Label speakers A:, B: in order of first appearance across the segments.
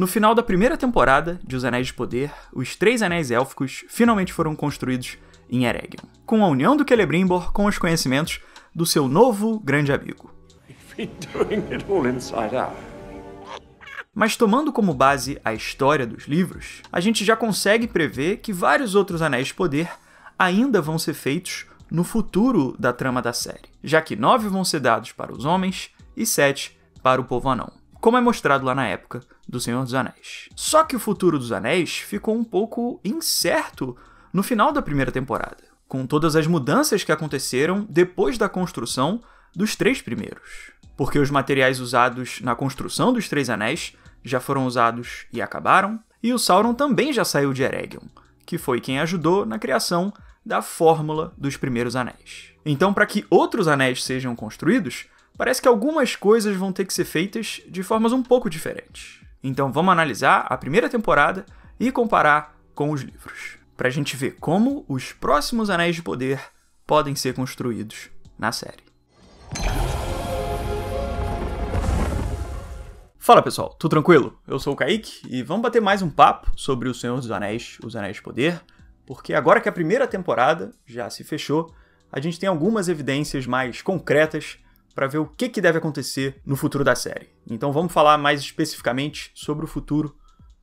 A: No final da primeira temporada de Os Anéis de Poder, os três anéis élficos finalmente foram construídos em Eregion, com a união do Celebrimbor com os conhecimentos do seu novo grande amigo. Mas tomando como base a história dos livros, a gente já consegue prever que vários outros anéis de poder ainda vão ser feitos no futuro da trama da série, já que nove vão ser dados para os homens e sete para o povo anão como é mostrado lá na época do Senhor dos Anéis. Só que o futuro dos Anéis ficou um pouco incerto no final da primeira temporada, com todas as mudanças que aconteceram depois da construção dos três primeiros. Porque os materiais usados na construção dos Três Anéis já foram usados e acabaram, e o Sauron também já saiu de Eregion, que foi quem ajudou na criação da fórmula dos primeiros anéis. Então, para que outros anéis sejam construídos, parece que algumas coisas vão ter que ser feitas de formas um pouco diferentes. Então vamos analisar a primeira temporada e comparar com os livros, para a gente ver como os próximos Anéis de Poder podem ser construídos na série. Fala pessoal, tudo tranquilo? Eu sou o Kaique e vamos bater mais um papo sobre O Senhor dos Anéis, Os Anéis de Poder, porque agora que a primeira temporada já se fechou, a gente tem algumas evidências mais concretas para ver o que, que deve acontecer no futuro da série. Então vamos falar mais especificamente sobre o futuro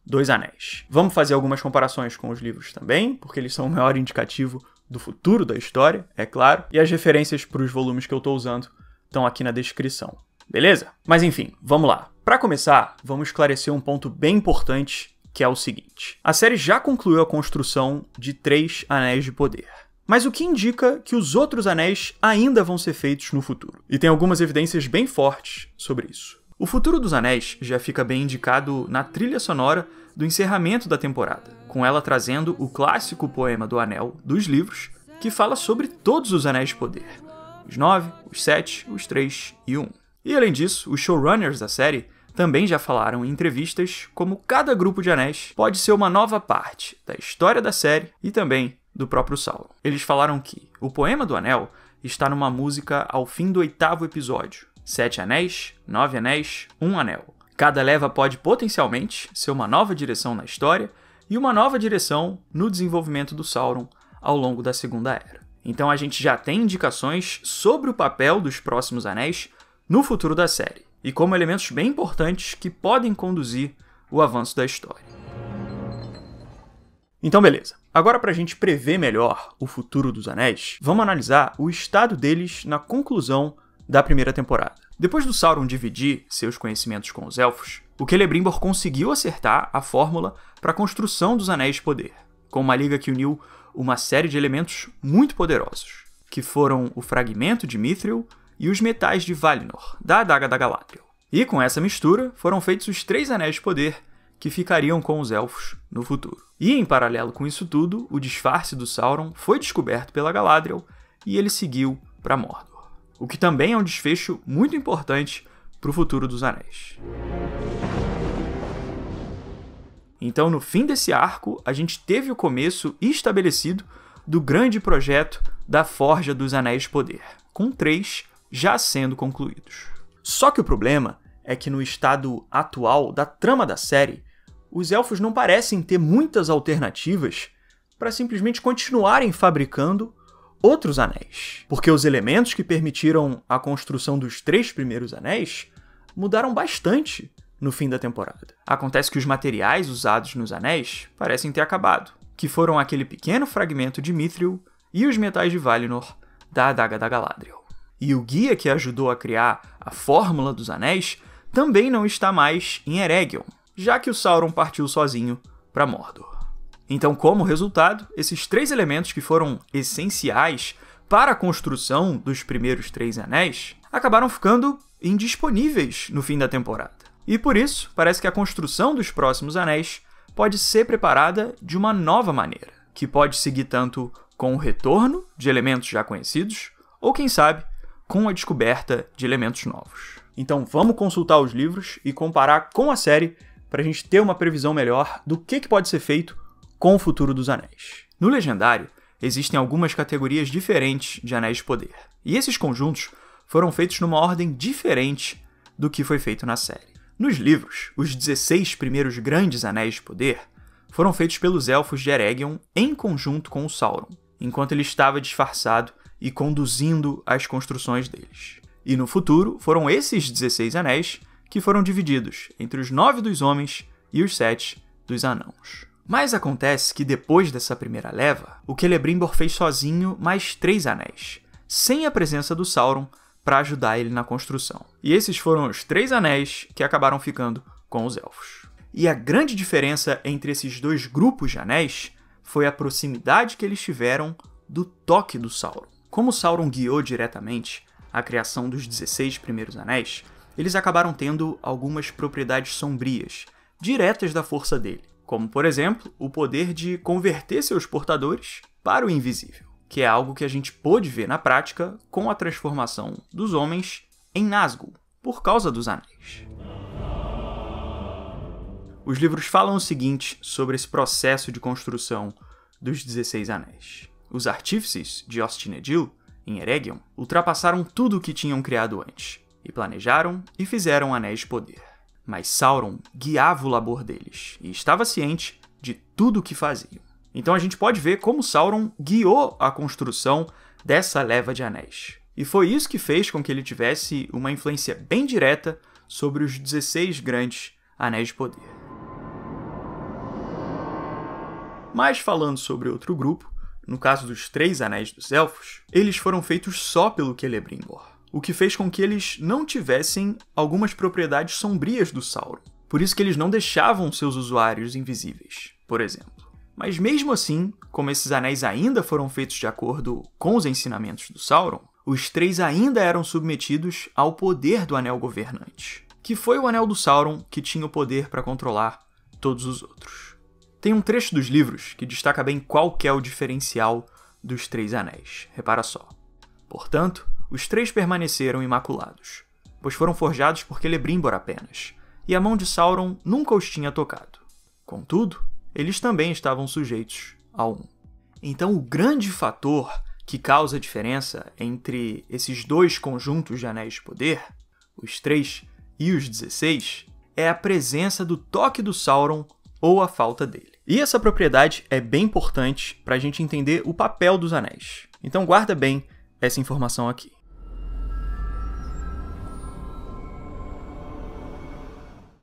A: dos Anéis. Vamos fazer algumas comparações com os livros também, porque eles são o maior indicativo do futuro da história, é claro, e as referências para os volumes que eu estou usando estão aqui na descrição, beleza? Mas enfim, vamos lá. Para começar, vamos esclarecer um ponto bem importante, que é o seguinte: a série já concluiu a construção de três Anéis de Poder mas o que indica que os outros anéis ainda vão ser feitos no futuro. E tem algumas evidências bem fortes sobre isso. O futuro dos anéis já fica bem indicado na trilha sonora do encerramento da temporada, com ela trazendo o clássico poema do Anel dos livros, que fala sobre todos os anéis de poder: os nove, os sete, os três e um. E além disso, os showrunners da série também já falaram em entrevistas como cada grupo de anéis pode ser uma nova parte da história da série e também do próprio Sauron. Eles falaram que o poema do Anel está numa música ao fim do oitavo episódio. Sete anéis, nove anéis, um anel. Cada leva pode potencialmente ser uma nova direção na história e uma nova direção no desenvolvimento do Sauron ao longo da Segunda Era. Então a gente já tem indicações sobre o papel dos próximos anéis no futuro da série e como elementos bem importantes que podem conduzir o avanço da história. Então, beleza. Agora, para a gente prever melhor o futuro dos anéis, vamos analisar o estado deles na conclusão da primeira temporada. Depois do Sauron dividir seus conhecimentos com os elfos, o Celebrimbor conseguiu acertar a fórmula para a construção dos Anéis de Poder, com uma liga que uniu uma série de elementos muito poderosos, que foram o fragmento de Mithril e os metais de Valinor, da Adaga da Galadriel. E com essa mistura, foram feitos os três Anéis de Poder que ficariam com os elfos no futuro. E em paralelo com isso tudo, o disfarce do Sauron foi descoberto pela Galadriel e ele seguiu para Mordor. O que também é um desfecho muito importante para o futuro dos Anéis. Então, no fim desse arco, a gente teve o começo estabelecido do grande projeto da Forja dos Anéis de Poder, com três já sendo concluídos. Só que o problema é que no estado atual da trama da série, os elfos não parecem ter muitas alternativas para simplesmente continuarem fabricando outros anéis, porque os elementos que permitiram a construção dos três primeiros anéis mudaram bastante no fim da temporada. Acontece que os materiais usados nos anéis parecem ter acabado, que foram aquele pequeno fragmento de mithril e os metais de Valinor da adaga da Galadriel. E o guia que ajudou a criar a fórmula dos anéis também não está mais em Eregion, já que o Sauron partiu sozinho para Mordor. Então, como resultado, esses três elementos que foram essenciais para a construção dos primeiros três anéis acabaram ficando indisponíveis no fim da temporada. E por isso, parece que a construção dos próximos anéis pode ser preparada de uma nova maneira, que pode seguir tanto com o retorno de elementos já conhecidos, ou quem sabe, com a descoberta de elementos novos. Então vamos consultar os livros e comparar com a série para a gente ter uma previsão melhor do que, que pode ser feito com o futuro dos anéis. No Legendário, existem algumas categorias diferentes de anéis de poder, e esses conjuntos foram feitos numa ordem diferente do que foi feito na série. Nos livros, os 16 primeiros grandes anéis de poder foram feitos pelos elfos de Eregion em conjunto com o Sauron, enquanto ele estava disfarçado e conduzindo as construções deles. E no futuro, foram esses 16 anéis que foram divididos entre os nove dos homens e os sete dos anãos. Mas acontece que depois dessa primeira leva, o Celebrimbor fez sozinho mais três anéis, sem a presença do Sauron para ajudar ele na construção. E esses foram os três anéis que acabaram ficando com os elfos. E a grande diferença entre esses dois grupos de anéis foi a proximidade que eles tiveram do toque do Sauron. Como Sauron guiou diretamente a criação dos 16 primeiros anéis, eles acabaram tendo algumas propriedades sombrias, diretas da força dele, como por exemplo o poder de converter seus portadores para o invisível, que é algo que a gente pôde ver na prática com a transformação dos homens em Nazgûl, por causa dos anéis. Os livros falam o seguinte sobre esse processo de construção dos 16 anéis. Os artífices de Ostinedil, em Eregion, ultrapassaram tudo o que tinham criado antes, e planejaram e fizeram anéis de poder. Mas Sauron guiava o labor deles e estava ciente de tudo o que faziam. Então a gente pode ver como Sauron guiou a construção dessa leva de anéis. E foi isso que fez com que ele tivesse uma influência bem direta sobre os 16 grandes anéis de poder. Mas falando sobre outro grupo, no caso dos Três Anéis dos Elfos, eles foram feitos só pelo Celebrimbor o que fez com que eles não tivessem algumas propriedades sombrias do Sauron. Por isso que eles não deixavam seus usuários invisíveis, por exemplo. Mas mesmo assim, como esses anéis ainda foram feitos de acordo com os ensinamentos do Sauron, os três ainda eram submetidos ao poder do Anel Governante, que foi o Anel do Sauron que tinha o poder para controlar todos os outros. Tem um trecho dos livros que destaca bem qual que é o diferencial dos Três Anéis, repara só. Portanto, os três permaneceram imaculados, pois foram forjados por Celebrimbor apenas, e a mão de Sauron nunca os tinha tocado. Contudo, eles também estavam sujeitos a um. Então, o grande fator que causa a diferença entre esses dois conjuntos de anéis de poder, os três e os 16, é a presença do toque do Sauron ou a falta dele. E essa propriedade é bem importante para a gente entender o papel dos anéis. Então guarda bem essa informação aqui.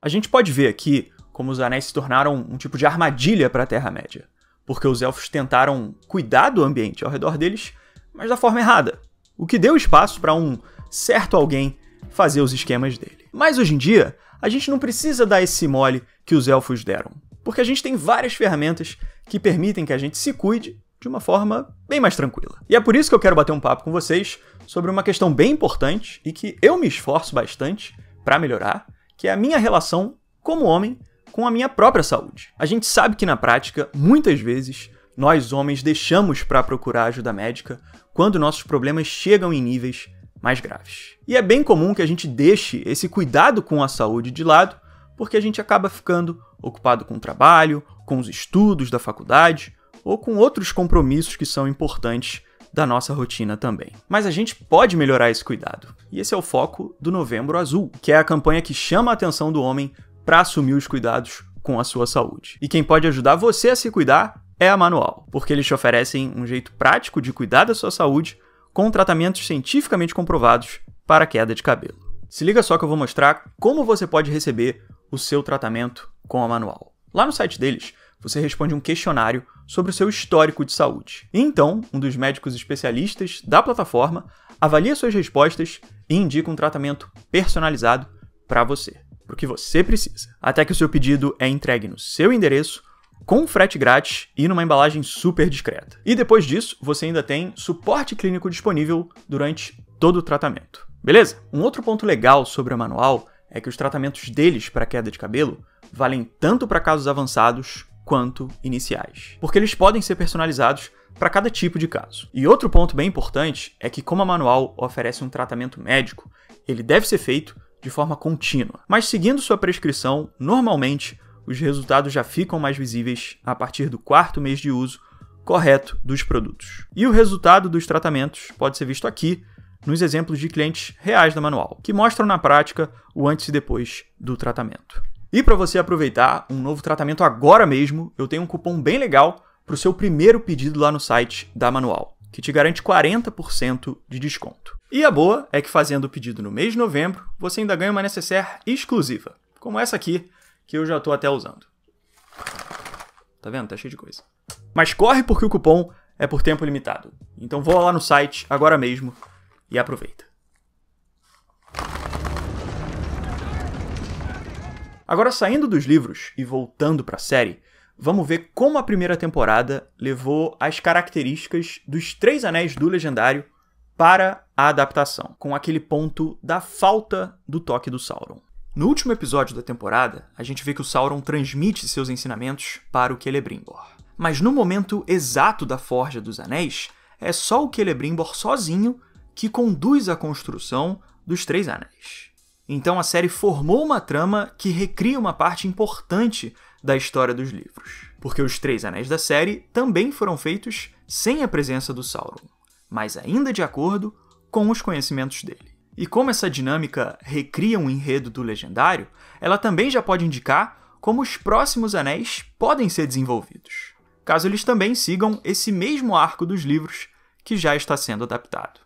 A: A gente pode ver aqui como os anéis se tornaram um tipo de armadilha para a Terra-média, porque os elfos tentaram cuidar do ambiente ao redor deles, mas da forma errada, o que deu espaço para um certo alguém fazer os esquemas dele. Mas hoje em dia, a gente não precisa dar esse mole que os elfos deram, porque a gente tem várias ferramentas que permitem que a gente se cuide de uma forma bem mais tranquila. E é por isso que eu quero bater um papo com vocês sobre uma questão bem importante e que eu me esforço bastante para melhorar, que é a minha relação, como homem, com a minha própria saúde. A gente sabe que na prática, muitas vezes, nós homens deixamos para procurar ajuda médica quando nossos problemas chegam em níveis mais graves. E é bem comum que a gente deixe esse cuidado com a saúde de lado, porque a gente acaba ficando ocupado com o trabalho, com os estudos da faculdade ou com outros compromissos que são importantes da nossa rotina também. Mas a gente pode melhorar esse cuidado. E esse é o foco do Novembro Azul, que é a campanha que chama a atenção do homem para assumir os cuidados com a sua saúde. E quem pode ajudar você a se cuidar é a Manual, porque eles te oferecem um jeito prático de cuidar da sua saúde com tratamentos cientificamente comprovados para queda de cabelo. Se liga só que eu vou mostrar como você pode receber o seu tratamento com a Manual. Lá no site deles, você responde um questionário sobre o seu histórico de saúde. E então, um dos médicos especialistas da plataforma avalia suas respostas e indica um tratamento personalizado para você, para o que você precisa, até que o seu pedido é entregue no seu endereço com frete grátis e numa embalagem super discreta. E depois disso, você ainda tem suporte clínico disponível durante todo o tratamento. Beleza? Um outro ponto legal sobre o manual é que os tratamentos deles para queda de cabelo valem tanto para casos avançados quanto iniciais, porque eles podem ser personalizados para cada tipo de caso. E outro ponto bem importante é que, como a manual oferece um tratamento médico, ele deve ser feito de forma contínua, mas seguindo sua prescrição, normalmente os resultados já ficam mais visíveis a partir do quarto mês de uso correto dos produtos. E o resultado dos tratamentos pode ser visto aqui nos exemplos de clientes reais da manual, que mostram na prática o antes e depois do tratamento. E para você aproveitar um novo tratamento agora mesmo, eu tenho um cupom bem legal para o seu primeiro pedido lá no site da Manual, que te garante 40% de desconto. E a boa é que fazendo o pedido no mês de novembro, você ainda ganha uma necessaire exclusiva, como essa aqui, que eu já estou até usando. Tá vendo? Tá cheio de coisa. Mas corre porque o cupom é por tempo limitado. Então vou lá no site agora mesmo e aproveita. Agora, saindo dos livros e voltando para a série, vamos ver como a primeira temporada levou as características dos Três Anéis do Legendário para a adaptação, com aquele ponto da falta do toque do Sauron. No último episódio da temporada, a gente vê que o Sauron transmite seus ensinamentos para o Celebrimbor. Mas no momento exato da Forja dos Anéis, é só o Celebrimbor sozinho que conduz a construção dos Três Anéis. Então a série formou uma trama que recria uma parte importante da história dos livros. Porque os três anéis da série também foram feitos sem a presença do Sauron, mas ainda de acordo com os conhecimentos dele. E como essa dinâmica recria um enredo do legendário, ela também já pode indicar como os próximos anéis podem ser desenvolvidos, caso eles também sigam esse mesmo arco dos livros que já está sendo adaptado.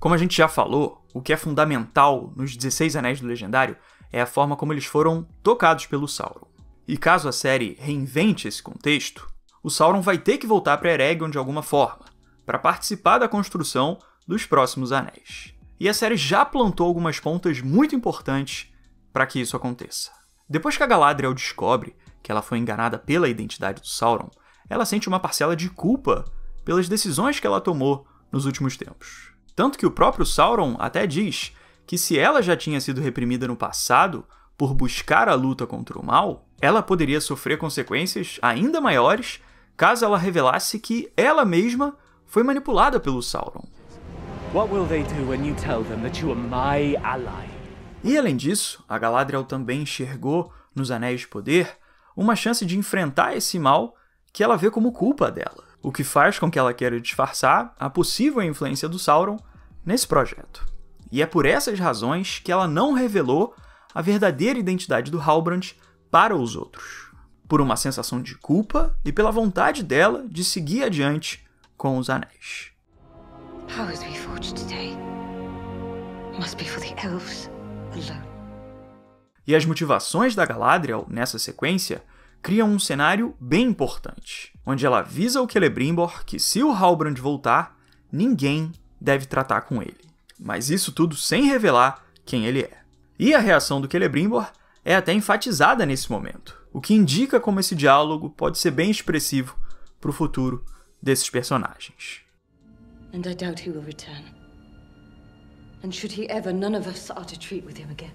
A: Como a gente já falou, o que é fundamental nos 16 Anéis do Legendário é a forma como eles foram tocados pelo Sauron. E caso a série reinvente esse contexto, o Sauron vai ter que voltar para Eregion de alguma forma, para participar da construção dos próximos anéis. E a série já plantou algumas pontas muito importantes para que isso aconteça. Depois que a Galadriel descobre que ela foi enganada pela identidade do Sauron, ela sente uma parcela de culpa pelas decisões que ela tomou nos últimos tempos. Tanto que o próprio Sauron até diz que se ela já tinha sido reprimida no passado por buscar a luta contra o mal, ela poderia sofrer consequências ainda maiores caso ela revelasse que ela mesma foi manipulada pelo Sauron. E além disso, a Galadriel também enxergou nos Anéis de Poder uma chance de enfrentar esse mal que ela vê como culpa dela, o que faz com que ela queira disfarçar a possível influência do Sauron nesse projeto. E é por essas razões que ela não revelou a verdadeira identidade do Halbrand para os outros. Por uma sensação de culpa e pela vontade dela de seguir adiante com os anéis. E as motivações da Galadriel nessa sequência criam um cenário bem importante, onde ela avisa o Celebrimbor que se o Halbrand voltar, ninguém deve tratar com ele. Mas isso tudo sem revelar quem ele é. E a reação do Celebrimbor é até enfatizada nesse momento, o que indica como esse diálogo pode ser bem expressivo para o futuro desses personagens. And I doubt he will return. And should he ever, none of us are to treat with him again.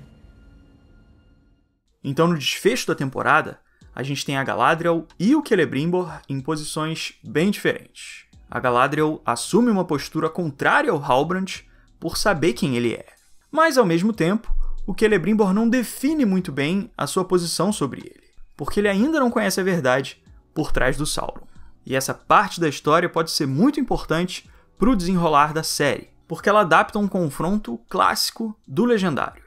A: Então, no desfecho da temporada, a gente tem a Galadriel e o Celebrimbor em posições bem diferentes a Galadriel assume uma postura contrária ao Halbrand por saber quem ele é. Mas, ao mesmo tempo, o Celebrimbor não define muito bem a sua posição sobre ele, porque ele ainda não conhece a verdade por trás do Sauron. E essa parte da história pode ser muito importante para o desenrolar da série, porque ela adapta um confronto clássico do legendário.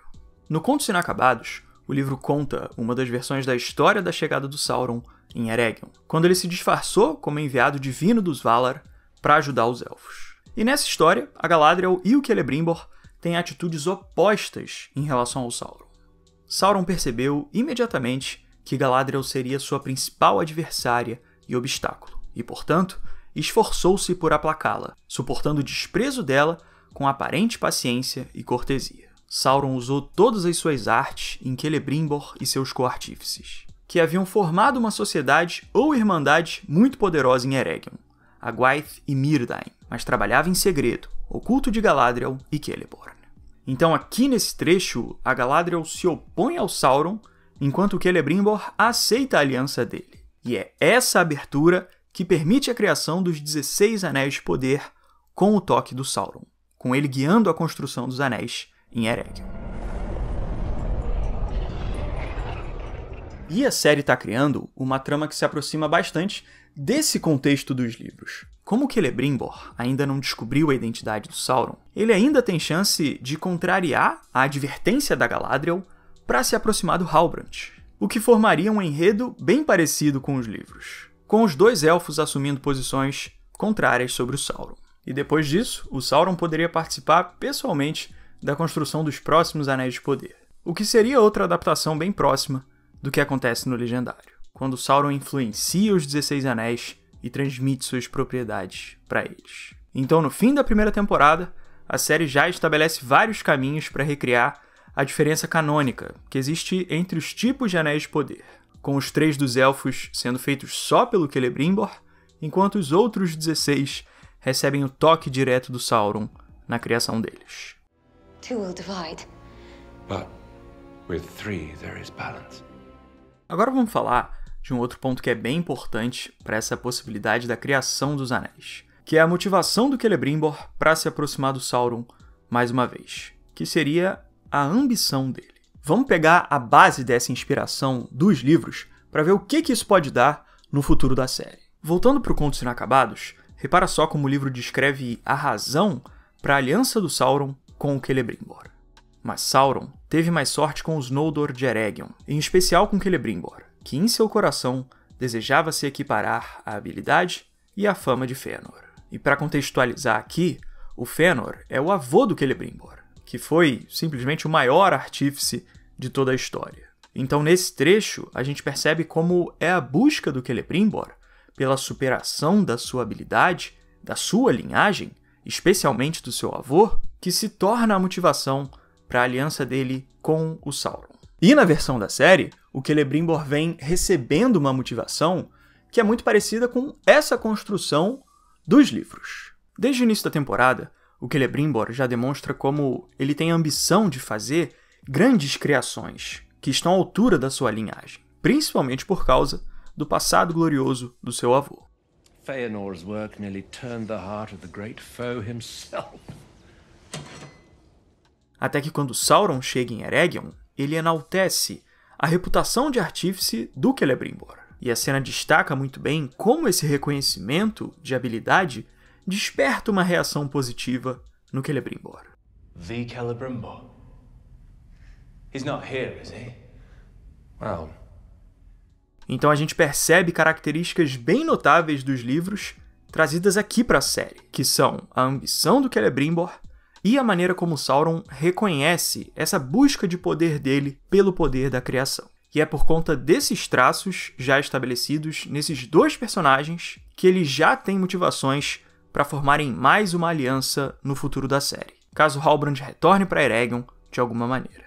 A: No Contos Inacabados, o livro conta uma das versões da história da chegada do Sauron em Eregion, quando ele se disfarçou como enviado divino dos Valar para ajudar os elfos. E nessa história, a Galadriel e o Celebrimbor têm atitudes opostas em relação ao Sauron. Sauron percebeu imediatamente que Galadriel seria sua principal adversária e obstáculo, e portanto, esforçou-se por aplacá-la, suportando o desprezo dela com aparente paciência e cortesia. Sauron usou todas as suas artes em Celebrimbor e seus coartífices, que haviam formado uma sociedade ou irmandade muito poderosa em Eregion, Agwaith e Mirdain, mas trabalhava em segredo, oculto de Galadriel e Celeborn. Então aqui nesse trecho, a Galadriel se opõe ao Sauron, enquanto Celebrimbor aceita a aliança dele. E é essa abertura que permite a criação dos 16 Anéis de Poder com o toque do Sauron, com ele guiando a construção dos anéis em Eregion. E a série está criando uma trama que se aproxima bastante desse contexto dos livros. Como Celebrimbor ainda não descobriu a identidade do Sauron, ele ainda tem chance de contrariar a advertência da Galadriel para se aproximar do Halbrand, o que formaria um enredo bem parecido com os livros, com os dois elfos assumindo posições contrárias sobre o Sauron. E depois disso, o Sauron poderia participar pessoalmente da construção dos próximos Anéis de Poder, o que seria outra adaptação bem próxima do que acontece no Legendário quando Sauron influencia os 16 Anéis e transmite suas propriedades para eles. Então, no fim da primeira temporada, a série já estabelece vários caminhos para recriar a diferença canônica que existe entre os tipos de anéis de poder, com os três dos elfos sendo feitos só pelo Celebrimbor, enquanto os outros 16 recebem o toque direto do Sauron na criação deles. Agora vamos falar de um outro ponto que é bem importante para essa possibilidade da criação dos anéis, que é a motivação do Celebrimbor para se aproximar do Sauron mais uma vez, que seria a ambição dele. Vamos pegar a base dessa inspiração dos livros para ver o que, que isso pode dar no futuro da série. Voltando para o Contos Inacabados, repara só como o livro descreve a razão para a aliança do Sauron com o Celebrimbor. Mas Sauron teve mais sorte com os Noldor de Eregion, em especial com Celebrimbor que em seu coração desejava se equiparar à habilidade e à fama de Fëanor. E para contextualizar aqui, o Fëanor é o avô do Celebrimbor, que foi simplesmente o maior artífice de toda a história. Então nesse trecho, a gente percebe como é a busca do Celebrimbor pela superação da sua habilidade, da sua linhagem, especialmente do seu avô, que se torna a motivação para a aliança dele com o Sauron. E na versão da série, o Celebrimbor vem recebendo uma motivação que é muito parecida com essa construção dos livros. Desde o início da temporada, o Celebrimbor já demonstra como ele tem a ambição de fazer grandes criações que estão à altura da sua linhagem, principalmente por causa do passado glorioso do seu avô. Feanor's work nearly turned the heart of the great foe himself. Até que quando Sauron chega em Eregion, ele enaltece a reputação de artífice do Celebrimbor. E a cena destaca muito bem como esse reconhecimento de habilidade desperta uma reação positiva no Celebrimbor. The Celebrimbor. He's not here, is he? Well. Então a gente percebe características bem notáveis dos livros trazidas aqui para a série, que são a ambição do Celebrimbor e a maneira como Sauron reconhece essa busca de poder dele pelo poder da criação. E é por conta desses traços já estabelecidos nesses dois personagens que ele já tem motivações para formarem mais uma aliança no futuro da série, caso Halbrand retorne para Eregion de alguma maneira.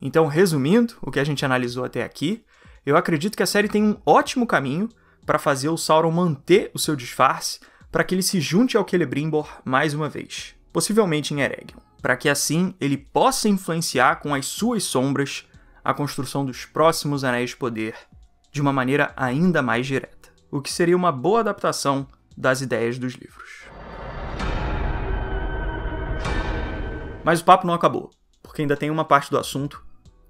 A: Então, resumindo o que a gente analisou até aqui, eu acredito que a série tem um ótimo caminho para fazer o Sauron manter o seu disfarce para que ele se junte ao Celebrimbor mais uma vez, possivelmente em Eregion, para que assim ele possa influenciar com as suas sombras a construção dos próximos Anéis de Poder de uma maneira ainda mais direta, o que seria uma boa adaptação das ideias dos livros. Mas o papo não acabou, porque ainda tem uma parte do assunto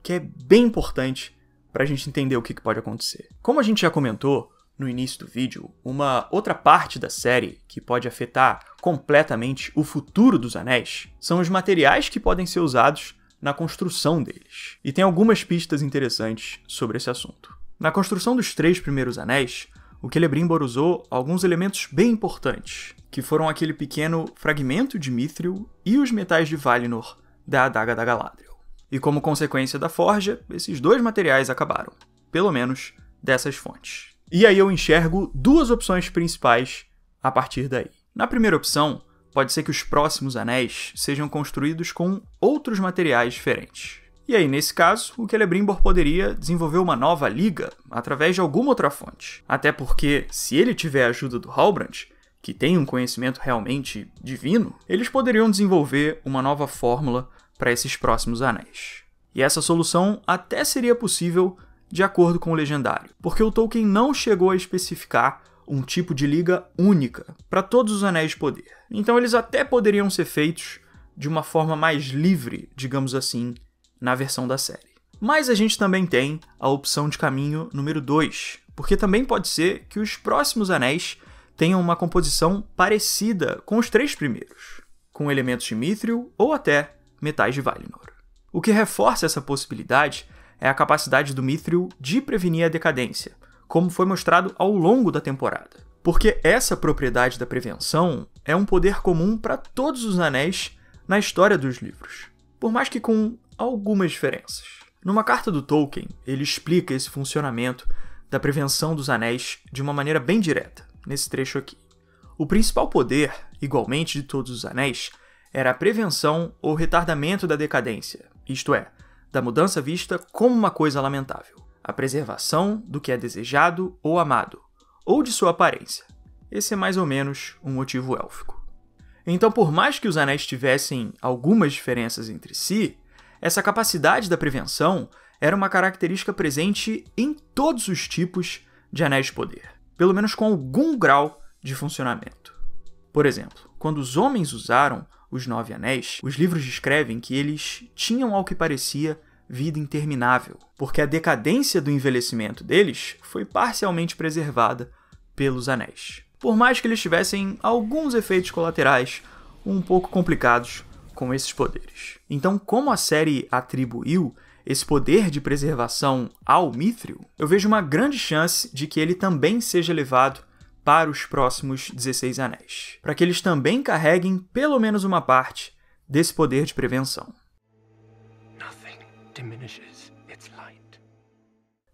A: que é bem importante para a gente entender o que pode acontecer. Como a gente já comentou, no início do vídeo, uma outra parte da série que pode afetar completamente o futuro dos anéis são os materiais que podem ser usados na construção deles. E tem algumas pistas interessantes sobre esse assunto. Na construção dos três primeiros anéis, o Celebrimbor usou alguns elementos bem importantes, que foram aquele pequeno fragmento de mithril e os metais de Valinor da adaga da Galadriel. E como consequência da forja, esses dois materiais acabaram, pelo menos dessas fontes. E aí eu enxergo duas opções principais a partir daí. Na primeira opção, pode ser que os próximos anéis sejam construídos com outros materiais diferentes. E aí, nesse caso, o Celebrimbor poderia desenvolver uma nova liga através de alguma outra fonte. Até porque, se ele tiver a ajuda do Halbrand, que tem um conhecimento realmente divino, eles poderiam desenvolver uma nova fórmula para esses próximos anéis. E essa solução até seria possível de acordo com o legendário, porque o Tolkien não chegou a especificar um tipo de liga única para todos os anéis de poder. Então eles até poderiam ser feitos de uma forma mais livre, digamos assim, na versão da série. Mas a gente também tem a opção de caminho número 2, porque também pode ser que os próximos anéis tenham uma composição parecida com os três primeiros, com elementos de mithril ou até metais de Valinor. O que reforça essa possibilidade é a capacidade do Mithril de prevenir a decadência, como foi mostrado ao longo da temporada. Porque essa propriedade da prevenção é um poder comum para todos os anéis na história dos livros, por mais que com algumas diferenças. Numa carta do Tolkien, ele explica esse funcionamento da prevenção dos anéis de uma maneira bem direta, nesse trecho aqui. O principal poder, igualmente de todos os anéis, era a prevenção ou retardamento da decadência, isto é, da mudança vista como uma coisa lamentável, a preservação do que é desejado ou amado, ou de sua aparência. Esse é mais ou menos um motivo élfico. Então, por mais que os anéis tivessem algumas diferenças entre si, essa capacidade da prevenção era uma característica presente em todos os tipos de anéis de poder, pelo menos com algum grau de funcionamento. Por exemplo, quando os homens usaram os Nove Anéis, os livros descrevem que eles tinham ao que parecia vida interminável, porque a decadência do envelhecimento deles foi parcialmente preservada pelos anéis. Por mais que eles tivessem alguns efeitos colaterais um pouco complicados com esses poderes. Então, como a série atribuiu esse poder de preservação ao Mithril, eu vejo uma grande chance de que ele também seja levado para os próximos 16 anéis, para que eles também carreguem pelo menos uma parte desse poder de prevenção diminishes its light.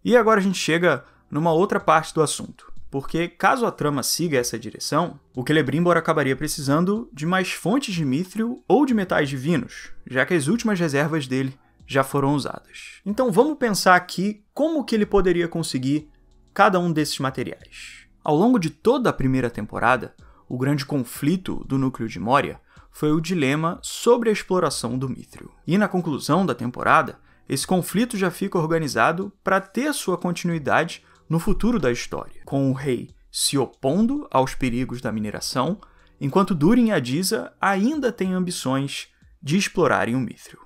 A: E agora a gente chega numa outra parte do assunto, porque caso a trama siga essa direção, o Celebrimbor acabaria precisando de mais fontes de mithril ou de metais divinos, já que as últimas reservas dele já foram usadas. Então vamos pensar aqui como que ele poderia conseguir cada um desses materiais. Ao longo de toda a primeira temporada, o grande conflito do núcleo de Moria foi o dilema sobre a exploração do mithril. E na conclusão da temporada, esse conflito já fica organizado para ter sua continuidade no futuro da história, com o rei se opondo aos perigos da mineração, enquanto Durin e Adiza ainda têm ambições de explorarem o Mithril.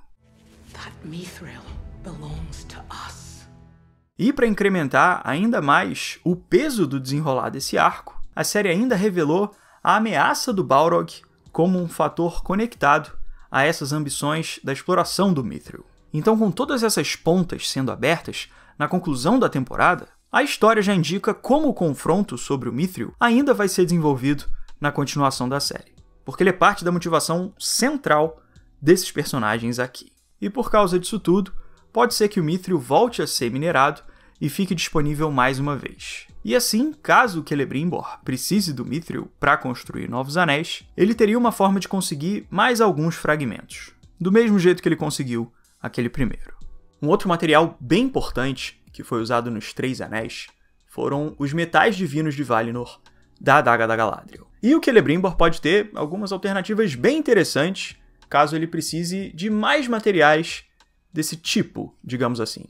A: E para incrementar ainda mais o peso do desenrolar desse arco, a série ainda revelou a ameaça do Balrog como um fator conectado a essas ambições da exploração do Mithril. Então, com todas essas pontas sendo abertas, na conclusão da temporada, a história já indica como o confronto sobre o Mithril ainda vai ser desenvolvido na continuação da série, porque ele é parte da motivação central desses personagens aqui. E por causa disso tudo, pode ser que o Mithril volte a ser minerado e fique disponível mais uma vez. E assim, caso Celebrimbor precise do Mithril para construir novos anéis, ele teria uma forma de conseguir mais alguns fragmentos. Do mesmo jeito que ele conseguiu aquele primeiro. Um outro material bem importante que foi usado nos Três Anéis foram os metais divinos de Valinor da Adaga da Galadriel. E o Celebrimbor pode ter algumas alternativas bem interessantes caso ele precise de mais materiais desse tipo, digamos assim.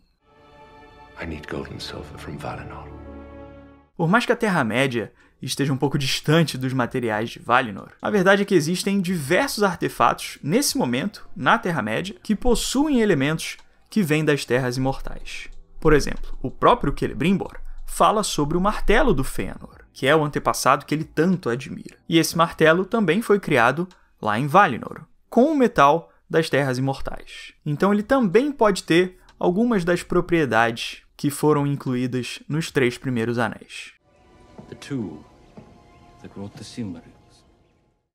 A: Por mais que a Terra-média esteja um pouco distante dos materiais de Valinor. A verdade é que existem diversos artefatos, nesse momento, na Terra-média, que possuem elementos que vêm das Terras Imortais. Por exemplo, o próprio Celebrimbor fala sobre o martelo do Fëanor, que é o antepassado que ele tanto admira. E esse martelo também foi criado lá em Valinor, com o metal das Terras Imortais. Então ele também pode ter algumas das propriedades que foram incluídas nos três primeiros anéis the tool that the Silmarils.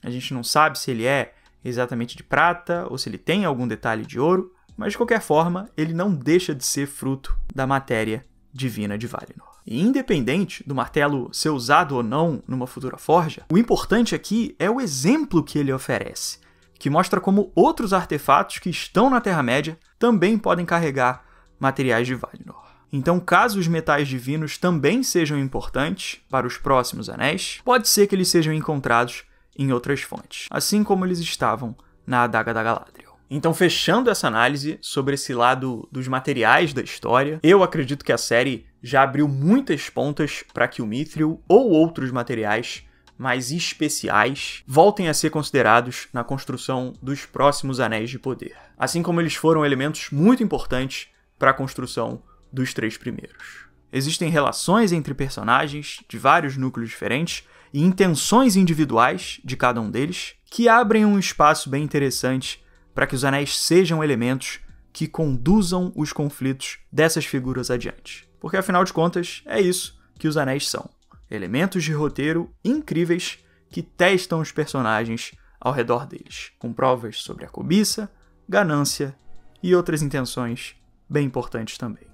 A: A gente não sabe se ele é exatamente de prata ou se ele tem algum detalhe de ouro, mas de qualquer forma, ele não deixa de ser fruto da matéria divina de Valinor. E independente do martelo ser usado ou não numa futura forja, o importante aqui é o exemplo que ele oferece, que mostra como outros artefatos que estão na Terra-média também podem carregar materiais de Valinor. Então, caso os metais divinos também sejam importantes para os próximos anéis, pode ser que eles sejam encontrados em outras fontes, assim como eles estavam na Adaga da Galadriel. Então, fechando essa análise sobre esse lado dos materiais da história, eu acredito que a série já abriu muitas pontas para que o mithril ou outros materiais mais especiais voltem a ser considerados na construção dos próximos anéis de poder, assim como eles foram elementos muito importantes para a construção dos três primeiros. Existem relações entre personagens de vários núcleos diferentes e intenções individuais de cada um deles que abrem um espaço bem interessante para que os anéis sejam elementos que conduzam os conflitos dessas figuras adiante. Porque afinal de contas, é isso que os anéis são: elementos de roteiro incríveis que testam os personagens ao redor deles, com provas sobre a cobiça, ganância e outras intenções bem importantes também.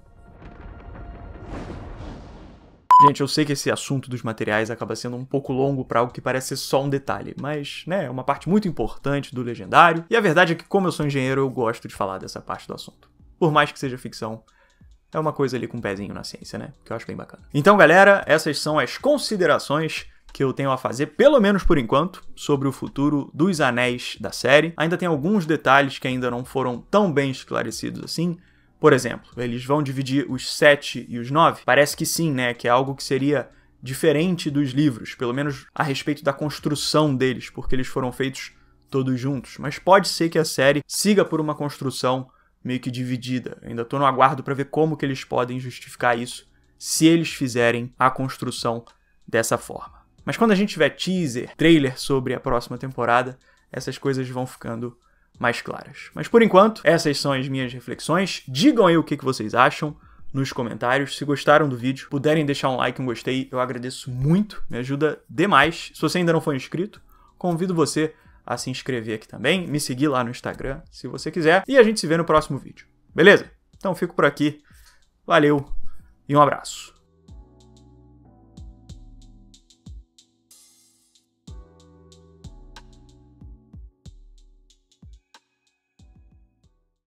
A: Gente, eu sei que esse assunto dos materiais acaba sendo um pouco longo para algo que parece ser só um detalhe, mas, né, é uma parte muito importante do legendário, e a verdade é que, como eu sou engenheiro, eu gosto de falar dessa parte do assunto. Por mais que seja ficção, é uma coisa ali com um pezinho na ciência, né? Que eu acho bem bacana. Então, galera, essas são as considerações que eu tenho a fazer, pelo menos por enquanto, sobre o futuro dos anéis da série. Ainda tem alguns detalhes que ainda não foram tão bem esclarecidos assim, por exemplo, eles vão dividir os 7 e os 9? Parece que sim, né? Que é algo que seria diferente dos livros, pelo menos a respeito da construção deles, porque eles foram feitos todos juntos. Mas pode ser que a série siga por uma construção meio que dividida. Ainda estou no aguardo para ver como que eles podem justificar isso se eles fizerem a construção dessa forma. Mas quando a gente tiver teaser, trailer sobre a próxima temporada, essas coisas vão ficando mais claras. Mas por enquanto, essas são as minhas reflexões. Digam aí o que vocês acham nos comentários. Se gostaram do vídeo, puderem deixar um like, um gostei, eu agradeço muito, me ajuda demais. Se você ainda não foi inscrito, convido você a se inscrever aqui também, me seguir lá no Instagram, se você quiser, e a gente se vê no próximo vídeo. Beleza? Então fico por aqui. Valeu e um abraço.